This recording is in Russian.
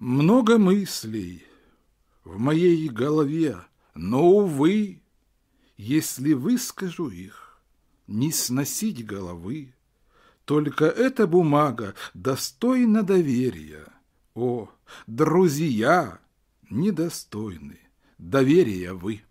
Много мыслей в моей голове, но, увы, Если выскажу их, не сносить головы. Только эта бумага достойна доверия. О, друзья недостойны доверия вы!